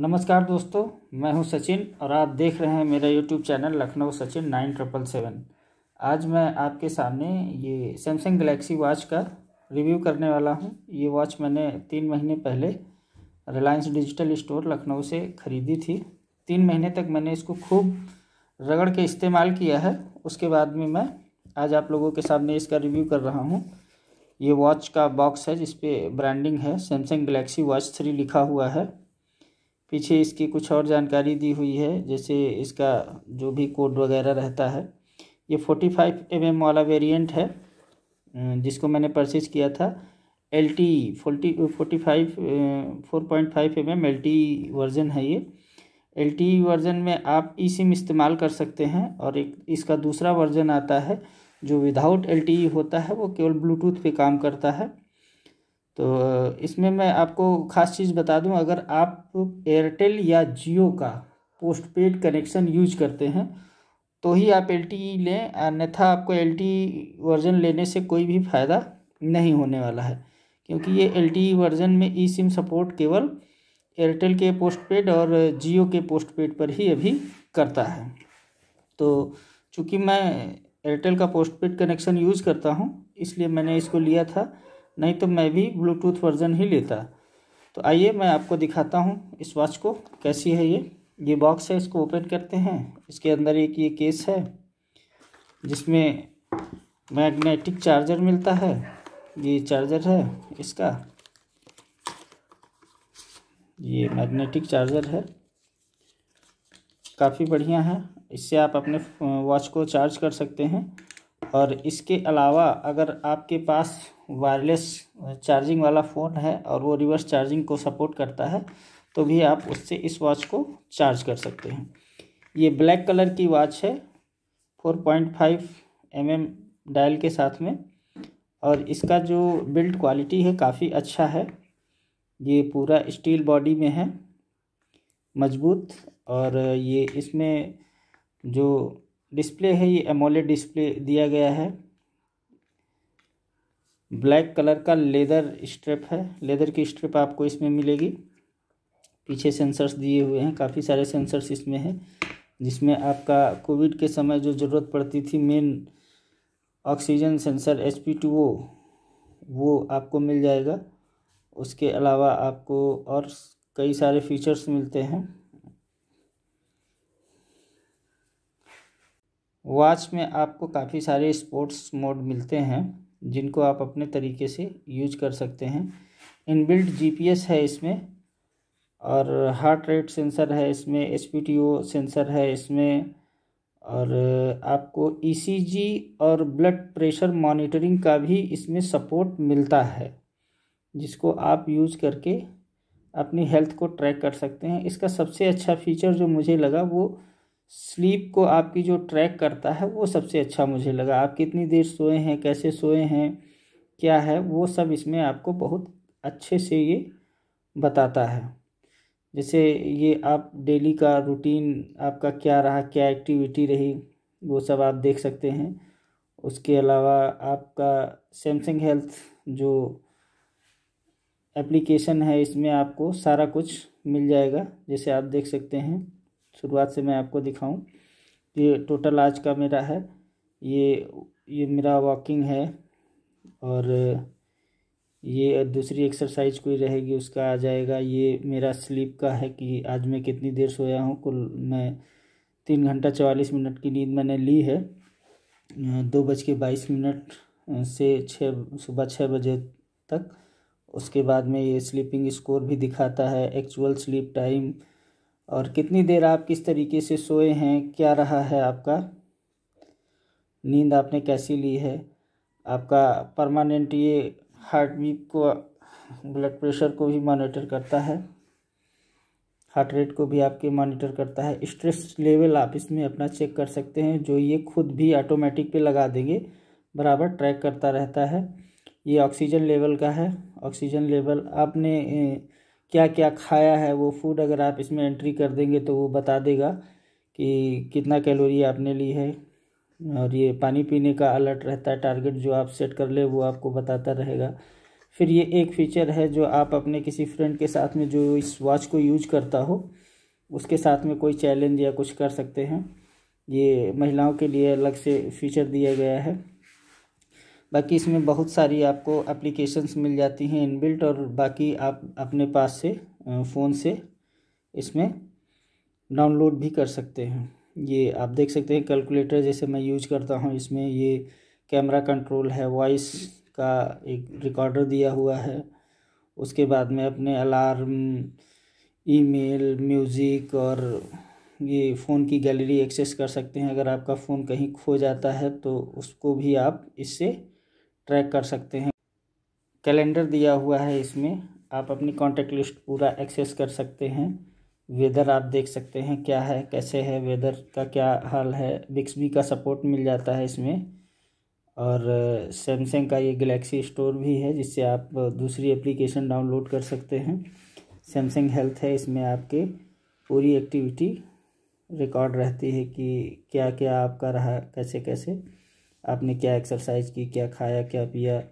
नमस्कार दोस्तों मैं हूं सचिन और आप देख रहे हैं मेरा YouTube channel Lucknow Sachin nine triple seven आज मैं आपके सामने ये सैमसंग गलेक्सी वॉच का रिव्यू करने वाला हूं ये वॉच मैंने तीन महीने पहले रिलायंस डिजिटल स्टोर लखनऊ से ख़रीदी थी तीन महीने तक मैंने इसको खूब रगड़ के इस्तेमाल किया है उसके बाद में मैं आज आप लोगों के सामने इसका रिव्यू कर रहा हूँ ये वॉच का बॉक्स है जिसपे ब्रांडिंग है सैमसंग गलेक्सी वॉच थ्री लिखा हुआ है पीछे इसकी कुछ और जानकारी दी हुई है जैसे इसका जो भी कोड वगैरह रहता है ये फोर्टी फाइव एम वाला वेरिएंट है अं, जिसको मैंने परचेज किया था L T forty forty five four point five M M L T version है ये एल टी वर्जन में आप ई सिम इस्तेमाल कर सकते हैं और एक इसका दूसरा वर्जन आता है जो विदाउट एल टी होता है वो केवल ब्लूटूथ पे काम करता है तो इसमें मैं आपको ख़ास चीज़ बता दूं अगर आप एयरटेल या जियो का पोस्टपेड कनेक्शन यूज करते हैं तो ही आप एल लें अन्यथा आपको एल वर्जन लेने से कोई भी फ़ायदा नहीं होने वाला है क्योंकि ये एल वर्जन में ई सिम सपोर्ट केवल एयरटेल के पोस्टपेड और जियो के पोस्टपेड पर ही अभी करता है तो चूँकि मैं एयरटेल का पोस्टपेड कनेक्शन यूज़ करता हूँ इसलिए मैंने इसको लिया था नहीं तो मैं भी ब्लूटूथ वर्जन ही लेता तो आइए मैं आपको दिखाता हूँ इस वॉच को कैसी है ये ये बॉक्स है इसको ओपन करते हैं इसके अंदर एक ये केस है जिसमें मैग्नेटिक चार्जर मिलता है ये चार्जर है इसका ये मैग्नेटिक चार्जर है काफ़ी बढ़िया है इससे आप अपने वॉच को चार्ज कर सकते हैं और इसके अलावा अगर आपके पास वायरलेस चार्जिंग वाला फ़ोन है और वो रिवर्स चार्जिंग को सपोर्ट करता है तो भी आप उससे इस वॉच को चार्ज कर सकते हैं ये ब्लैक कलर की वॉच है four point five M M dial के साथ में और इसका जो बिल्ड क्वालिटी है काफ़ी अच्छा है ये पूरा स्टील बॉडी में है मजबूत और ये इसमें जो डिस्प्ले है ये एमोलेड डिस्प्ले दिया गया है ब्लैक कलर का लेदर स्ट्रिप है लेदर की स्ट्रिप आपको इसमें मिलेगी पीछे सेंसर्स दिए हुए हैं काफ़ी सारे सेंसर्स इसमें हैं जिसमें आपका कोविड के समय जो ज़रूरत पड़ती थी मेन ऑक्सीजन सेंसर एच वो आपको मिल जाएगा उसके अलावा आपको और कई सारे फीचर्स मिलते हैं वॉच में आपको काफ़ी सारे स्पोर्ट्स मोड मिलते हैं जिनको आप अपने तरीके से यूज कर सकते हैं इनबिल्ट जीपीएस है इसमें और हार्ट रेट सेंसर है इसमें एसपीटीओ सेंसर है इसमें और आपको ईसीजी e और ब्लड प्रेशर मॉनिटरिंग का भी इसमें सपोर्ट मिलता है जिसको आप यूज करके अपनी हेल्थ को ट्रैक कर सकते हैं इसका सबसे अच्छा फीचर जो मुझे लगा वो स्लीप को आपकी जो ट्रैक करता है वो सबसे अच्छा मुझे लगा आप कितनी देर सोए हैं कैसे सोए हैं क्या है वो सब इसमें आपको बहुत अच्छे से ये बताता है जैसे ये आप डेली का रूटीन आपका क्या रहा क्या एक्टिविटी रही वो सब आप देख सकते हैं उसके अलावा आपका सैमसंग हेल्थ जो एप्लीकेशन है इसमें आपको सारा कुछ मिल जाएगा जैसे आप देख सकते हैं शुरुआत से मैं आपको दिखाऊं ये टोटल आज का मेरा है ये ये मेरा वॉकिंग है और ये दूसरी एक्सरसाइज कोई रहेगी उसका आ जाएगा ये मेरा स्लीप का है कि आज मैं कितनी देर सोया हूँ कुल मैं तीन घंटा चवालीस मिनट की नींद मैंने ली है दो बज के बाईस मिनट से छः सुबह छः बजे तक उसके बाद में ये स्लीपिंग स्कोर भी दिखाता है एक्चुअल स्लीप टाइम और कितनी देर आप किस तरीके से सोए हैं क्या रहा है आपका नींद आपने कैसी ली है आपका परमानेंट ये हार्ट बीट को ब्लड प्रेशर को भी मॉनिटर करता है हार्ट रेट को भी आपके मॉनिटर करता है स्ट्रेस लेवल आप इसमें अपना चेक कर सकते हैं जो ये खुद भी ऑटोमेटिक पे लगा देंगे बराबर ट्रैक करता रहता है ये ऑक्सीजन लेवल का है ऑक्सीजन लेवल आपने ए, क्या क्या खाया है वो फूड अगर आप इसमें एंट्री कर देंगे तो वो बता देगा कि कितना कैलोरी आपने ली है और ये पानी पीने का अलर्ट रहता है टारगेट जो आप सेट कर ले वो आपको बताता रहेगा फिर ये एक फीचर है जो आप अपने किसी फ्रेंड के साथ में जो इस वॉच को यूज करता हो उसके साथ में कोई चैलेंज या कुछ कर सकते हैं ये महिलाओं के लिए अलग से फीचर दिया गया है बाकी इसमें बहुत सारी आपको एप्लीकेशंस मिल जाती हैं इनबिल्ट और बाकी आप अपने पास से फ़ोन से इसमें डाउनलोड भी कर सकते हैं ये आप देख सकते हैं कैलकुलेटर जैसे मैं यूज करता हूँ इसमें ये कैमरा कंट्रोल है वॉइस का एक रिकॉर्डर दिया हुआ है उसके बाद में अपने अलार्म ईमेल म्यूज़िक और ये फ़ोन की गैलरी एक्सेस कर सकते हैं अगर आपका फ़ोन कहीं खो जाता है तो उसको भी आप इससे ट्रैक कर सकते हैं कैलेंडर दिया हुआ है इसमें आप अपनी कॉन्टैक्ट लिस्ट पूरा एक्सेस कर सकते हैं वेदर आप देख सकते हैं क्या है कैसे है वेदर का क्या हाल है बिक्सबी का सपोर्ट मिल जाता है इसमें और सैमसंग का ये गलेक्सी स्टोर भी है जिससे आप दूसरी एप्लीकेशन डाउनलोड कर सकते हैं सैमसंग हेल्थ है इसमें आपके पूरी एक्टिविटी रिकॉर्ड रहती है कि क्या क्या आपका रहा कैसे कैसे आपने क्या एक्सरसाइज की क्या खाया क्या पिया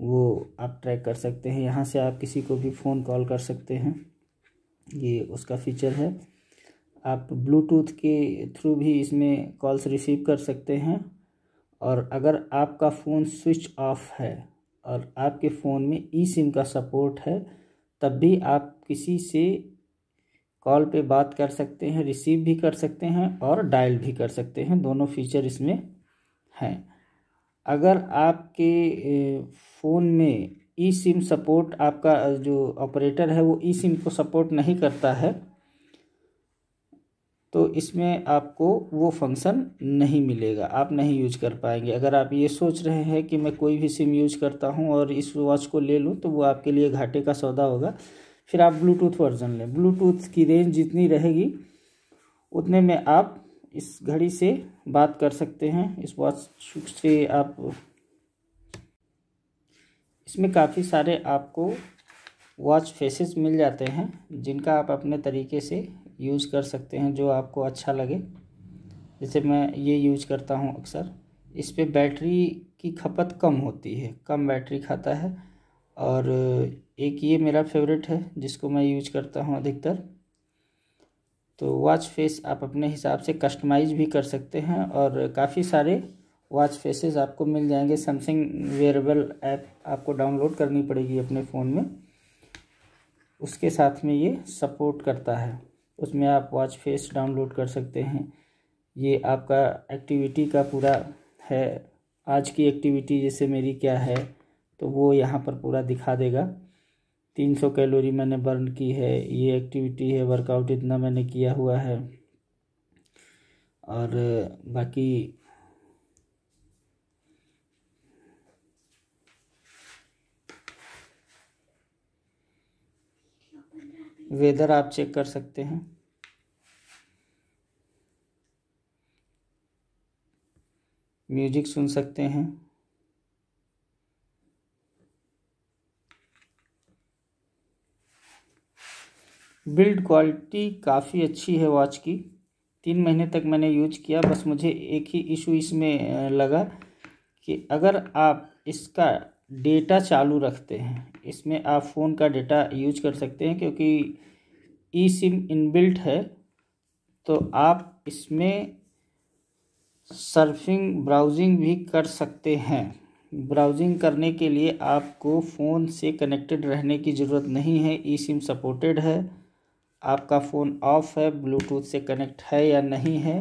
वो आप ट्रैक कर सकते हैं यहाँ से आप किसी को भी फ़ोन कॉल कर सकते हैं ये उसका फीचर है आप ब्लूटूथ के थ्रू भी इसमें कॉल्स रिसीव कर सकते हैं और अगर आपका फ़ोन स्विच ऑफ है और आपके फ़ोन में ई सिम का सपोर्ट है तब भी आप किसी से कॉल पे बात कर सकते हैं रिसीव भी कर सकते हैं और डायल भी कर सकते हैं दोनों फीचर इसमें हैं अगर आपके फ़ोन में ई सिम सपोर्ट आपका जो ऑपरेटर है वो ई सिम को सपोर्ट नहीं करता है तो इसमें आपको वो फंक्शन नहीं मिलेगा आप नहीं यूज कर पाएंगे अगर आप ये सोच रहे हैं कि मैं कोई भी सिम यूज करता हूँ और इस वॉच को ले लूँ तो वो आपके लिए घाटे का सौदा होगा फिर आप ब्लूटूथ वर्जन लें ब्लूटूथ की रेंज जितनी रहेगी उतने में आप इस घड़ी से बात कर सकते हैं इस वॉच से आप इसमें काफ़ी सारे आपको वॉच फेसेस मिल जाते हैं जिनका आप अपने तरीके से यूज़ कर सकते हैं जो आपको अच्छा लगे जैसे मैं ये यूज करता हूँ अक्सर इस पर बैटरी की खपत कम होती है कम बैटरी खाता है और एक ये मेरा फेवरेट है जिसको मैं यूज करता हूँ अधिकतर तो वॉच फेस आप अपने हिसाब से कस्टमाइज भी कर सकते हैं और काफ़ी सारे वॉच फेसेस आपको मिल जाएंगे समसंग वेरेबल ऐप आपको डाउनलोड करनी पड़ेगी अपने फ़ोन में उसके साथ में ये सपोर्ट करता है उसमें आप वॉच फेस डाउनलोड कर सकते हैं ये आपका एक्टिविटी का पूरा है आज की एक्टिविटी जैसे मेरी क्या है तो वो यहाँ पर पूरा दिखा देगा तीन सौ कैलोरी मैंने बर्न की है ये एक्टिविटी है वर्कआउट इतना मैंने किया हुआ है और बाकी वेदर आप चेक कर सकते हैं म्यूजिक सुन सकते हैं बिल्ड क्वालिटी काफ़ी अच्छी है वॉच की तीन महीने तक मैंने यूज किया बस मुझे एक ही इशू इसमें लगा कि अगर आप इसका डेटा चालू रखते हैं इसमें आप फ़ोन का डेटा यूज कर सकते हैं क्योंकि ई सिम इनबिल्ट है तो आप इसमें सर्फिंग ब्राउजिंग भी कर सकते हैं ब्राउजिंग करने के लिए आपको फ़ोन से कनेक्टेड रहने की ज़रूरत नहीं है ई सिम सपोर्टेड है आपका फ़ोन ऑफ है ब्लूटूथ से कनेक्ट है या नहीं है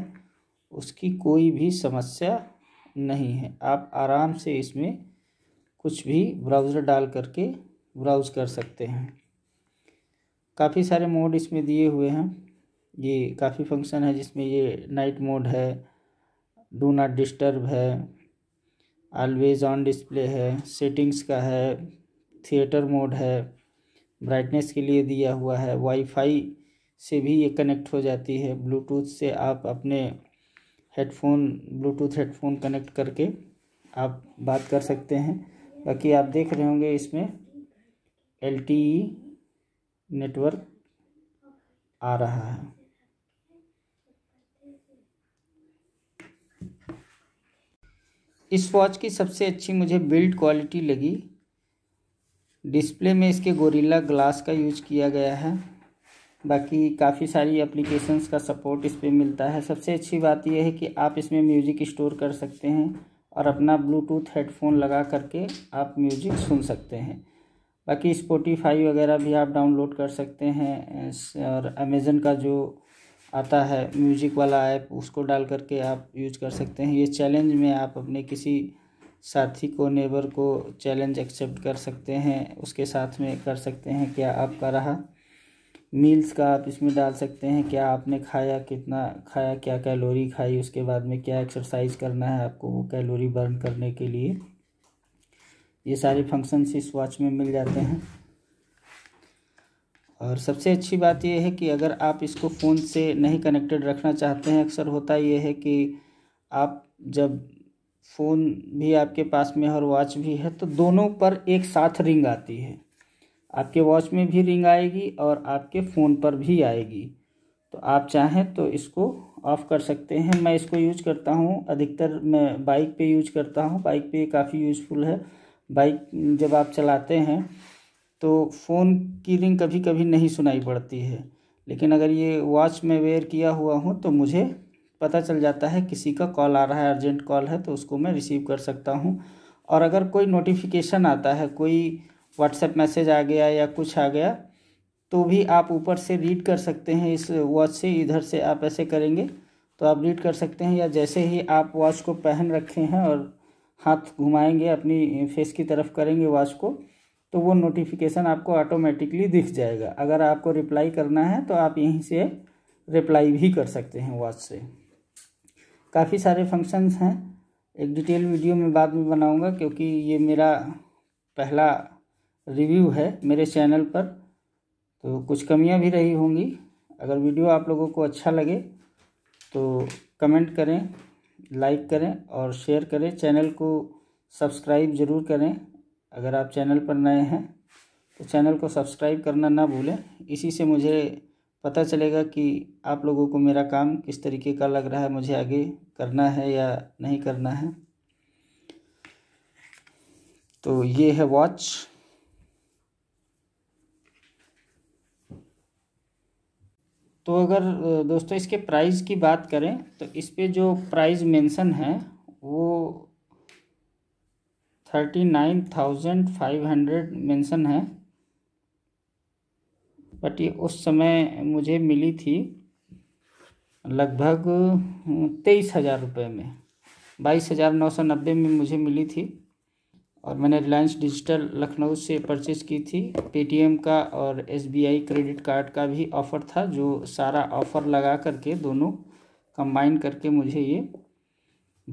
उसकी कोई भी समस्या नहीं है आप आराम से इसमें कुछ भी ब्राउज़र डाल करके ब्राउज़ कर सकते हैं काफ़ी सारे मोड इसमें दिए हुए हैं ये काफ़ी फंक्शन है जिसमें ये नाइट मोड है डू नाट डिस्टर्ब है ऑलवेज ऑन डिस्प्ले है सेटिंग्स का है थिएटर मोड है ब्राइटनेस के लिए दिया हुआ है वाईफाई से भी ये कनेक्ट हो जाती है ब्लूटूथ से आप अपने हेडफोन ब्लूटूथ हेडफोन कनेक्ट करके आप बात कर सकते हैं बाकी आप देख रहे होंगे इसमें एल नेटवर्क e आ रहा है इस वॉच की सबसे अच्छी मुझे बिल्ड क्वालिटी लगी डिस्प्ले में इसके गोरिल्ला ग्लास का यूज किया गया है बाकी काफ़ी सारी एप्लीकेशंस का सपोर्ट इस पर मिलता है सबसे अच्छी बात यह है कि आप इसमें म्यूज़िक स्टोर कर सकते हैं और अपना ब्लूटूथ हेडफोन लगा करके आप म्यूज़िक सुन सकते हैं बाकी स्पोटीफाई वगैरह भी आप डाउनलोड कर सकते हैं और अमेज़न का जो आता है म्यूजिक वाला ऐप उसको डाल करके आप यूज कर सकते हैं ये चैलेंज में आप अपने किसी साथी को नेबर को चैलेंज एक्सेप्ट कर सकते हैं उसके साथ में कर सकते हैं क्या आपका रहा मील्स का आप इसमें डाल सकते हैं क्या आपने खाया कितना खाया क्या कैलोरी खाई उसके बाद में क्या एक्सरसाइज करना है आपको वो कैलोरी बर्न करने के लिए ये सारे फंक्शंस इस वॉच में मिल जाते हैं और सबसे अच्छी बात यह है कि अगर आप इसको फ़ोन से नहीं कनेक्टेड रखना चाहते हैं अक्सर होता यह है कि आप जब फ़ोन भी आपके पास में और वॉच भी है तो दोनों पर एक साथ रिंग आती है आपके वॉच में भी रिंग आएगी और आपके फ़ोन पर भी आएगी तो आप चाहें तो इसको ऑफ़ कर सकते हैं मैं इसको यूज करता हूँ अधिकतर मैं बाइक पे यूज करता हूँ बाइक पे काफ़ी यूज़फुल है बाइक जब आप चलाते हैं तो फ़ोन की रिंग कभी कभी नहीं सुनाई पड़ती है लेकिन अगर ये वॉच में वेयर किया हुआ हूँ तो मुझे पता चल जाता है किसी का कॉल आ रहा है अर्जेंट कॉल है तो उसको मैं रिसीव कर सकता हूँ और अगर कोई नोटिफिकेशन आता है कोई व्हाट्सएप मैसेज आ गया या कुछ आ गया तो भी आप ऊपर से रीड कर सकते हैं इस वॉच से इधर से आप ऐसे करेंगे तो आप रीड कर सकते हैं या जैसे ही आप वॉच को पहन रखे हैं और हाथ घुमाएंगे अपनी फेस की तरफ करेंगे वॉच को तो वो नोटिफिकेशन आपको ऑटोमेटिकली दिख जाएगा अगर आपको रिप्लाई करना है तो आप यहीं से रिप्लाई भी कर सकते हैं वॉच से काफ़ी सारे फंक्शंस हैं एक डिटेल वीडियो में बाद में बनाऊंगा क्योंकि ये मेरा पहला रिव्यू है मेरे चैनल पर तो कुछ कमियां भी रही होंगी अगर वीडियो आप लोगों को अच्छा लगे तो कमेंट करें लाइक करें और शेयर करें चैनल को सब्सक्राइब ज़रूर करें अगर आप चैनल पर नए हैं तो चैनल को सब्सक्राइब करना ना भूलें इसी से मुझे पता चलेगा कि आप लोगों को मेरा काम किस तरीके का लग रहा है मुझे आगे करना है या नहीं करना है तो ये है वॉच तो अगर दोस्तों इसके प्राइस की बात करें तो इस पर जो प्राइस मेंशन है वो thirty nine thousand five hundred mention है बट ये उस समय मुझे मिली थी लगभग हम्म, तेईस हज़ार रुपये में बाईस हज़ार नौ सौ नब्बे में मुझे मिली थी और मैंने रिलायंस डिजिटल लखनऊ से परचेज़ की थी पेटीएम का और एसबीआई क्रेडिट कार्ड का भी ऑफ़र था जो सारा ऑफ़र लगा करके दोनों कंबाइन करके मुझे ये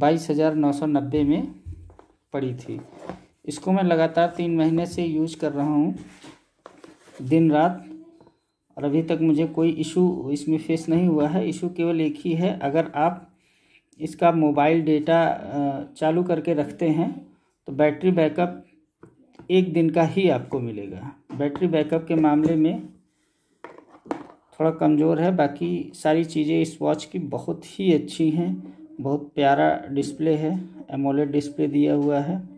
बाईस हज़ार नौ सौ नब्बे में पड़ी थी इसको मैं लगातार तीन महीने से यूज कर रहा हूँ दिन रात और अभी तक मुझे कोई इशू इसमें फेस नहीं हुआ है इशू केवल एक ही है अगर आप इसका मोबाइल डेटा चालू करके रखते हैं तो बैटरी बैकअप एक दिन का ही आपको मिलेगा बैटरी बैकअप के मामले में थोड़ा कमज़ोर है बाकी सारी चीज़ें इस वॉच की बहुत ही अच्छी हैं बहुत प्यारा डिस्प्ले है एमोलेड डिस्प्ले दिया हुआ है